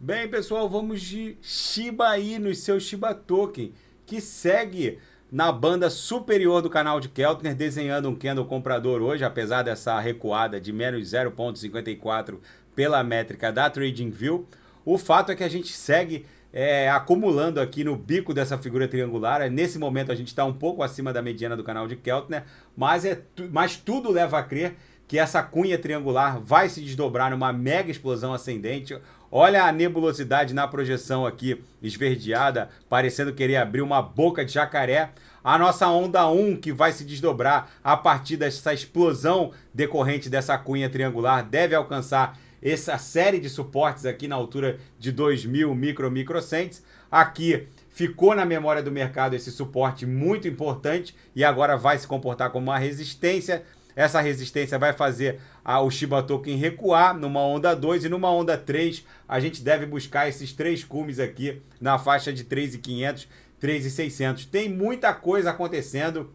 Bem, pessoal, vamos de Shiba Inu e seu Shiba Token, que segue na banda superior do canal de Keltner, desenhando um candle comprador hoje, apesar dessa recuada de menos 0,54 pela métrica da TradingView. O fato é que a gente segue é, acumulando aqui no bico dessa figura triangular. Nesse momento a gente está um pouco acima da mediana do canal de Keltner, mas, é tu, mas tudo leva a crer que essa cunha triangular vai se desdobrar numa mega explosão ascendente. Olha a nebulosidade na projeção aqui, esverdeada, parecendo querer abrir uma boca de jacaré. A nossa onda 1 que vai se desdobrar a partir dessa explosão decorrente dessa cunha triangular deve alcançar essa série de suportes aqui na altura de 2000 micro microcentes. Aqui ficou na memória do mercado esse suporte muito importante e agora vai se comportar como uma resistência essa resistência vai fazer a, o Shibatoken recuar numa onda 2 e numa onda 3 a gente deve buscar esses três cumes aqui na faixa de 3,500, 3,600. Tem muita coisa acontecendo,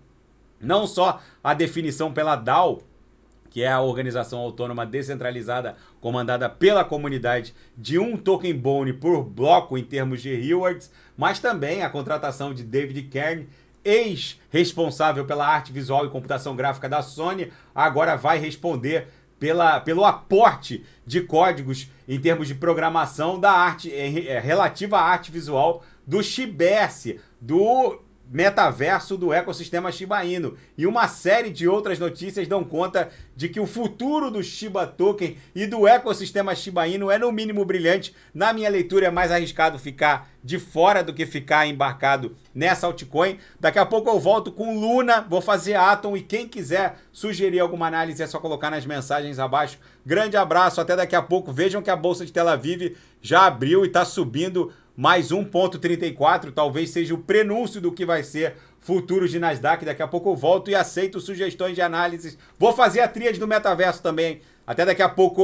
não só a definição pela DAO, que é a organização autônoma descentralizada comandada pela comunidade de um token bone por bloco em termos de rewards, mas também a contratação de David Kern ex-responsável pela arte visual e computação gráfica da Sony, agora vai responder pela, pelo aporte de códigos em termos de programação da arte é, relativa à arte visual do Chibesse, do metaverso do ecossistema Shiba Inu. E uma série de outras notícias dão conta de que o futuro do Shiba Token e do ecossistema Shiba Inu é no mínimo brilhante. Na minha leitura é mais arriscado ficar de fora do que ficar embarcado nessa altcoin. Daqui a pouco eu volto com Luna, vou fazer Atom e quem quiser sugerir alguma análise é só colocar nas mensagens abaixo. Grande abraço, até daqui a pouco. Vejam que a bolsa de Tel Aviv já abriu e está subindo mais 1,34, talvez seja o prenúncio do que vai ser futuro de Nasdaq. Daqui a pouco eu volto e aceito sugestões de análises. Vou fazer a tríade do metaverso também. Até daqui a pouco.